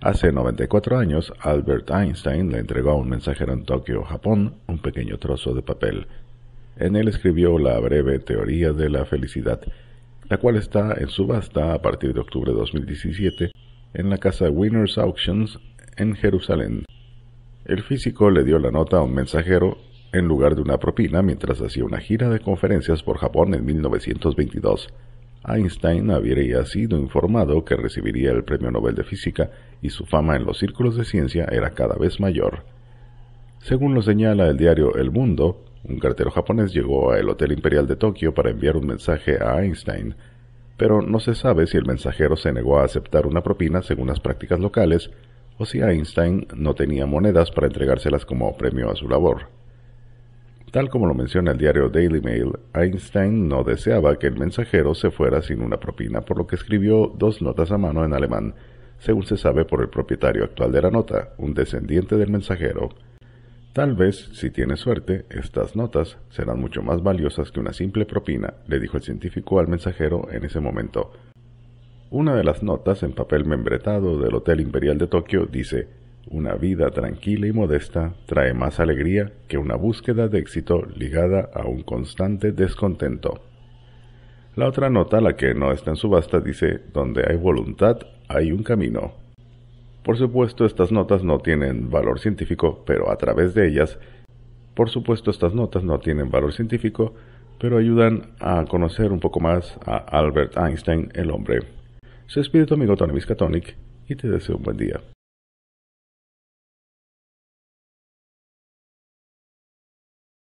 Hace 94 años, Albert Einstein le entregó a un mensajero en Tokio, Japón, un pequeño trozo de papel. En él escribió la breve Teoría de la Felicidad, la cual está en subasta a partir de octubre de 2017 en la casa Winners Auctions en Jerusalén. El físico le dio la nota a un mensajero en lugar de una propina mientras hacía una gira de conferencias por Japón en 1922. Einstein habría sido informado que recibiría el Premio Nobel de Física y su fama en los círculos de ciencia era cada vez mayor. Según lo señala el diario El Mundo, un cartero japonés llegó al Hotel Imperial de Tokio para enviar un mensaje a Einstein, pero no se sabe si el mensajero se negó a aceptar una propina según las prácticas locales o si Einstein no tenía monedas para entregárselas como premio a su labor. Tal como lo menciona el diario Daily Mail, Einstein no deseaba que el mensajero se fuera sin una propina, por lo que escribió dos notas a mano en alemán, según se sabe por el propietario actual de la nota, un descendiente del mensajero. Tal vez, si tienes suerte, estas notas serán mucho más valiosas que una simple propina, le dijo el científico al mensajero en ese momento. Una de las notas en papel membretado del Hotel Imperial de Tokio dice una vida tranquila y modesta trae más alegría que una búsqueda de éxito ligada a un constante descontento. La otra nota, la que no está en subasta, dice, donde hay voluntad, hay un camino. Por supuesto, estas notas no tienen valor científico, pero a través de ellas, por supuesto, estas notas no tienen valor científico, pero ayudan a conocer un poco más a Albert Einstein, el hombre. su Espíritu Amigo Tony Miskatonic y te deseo un buen día.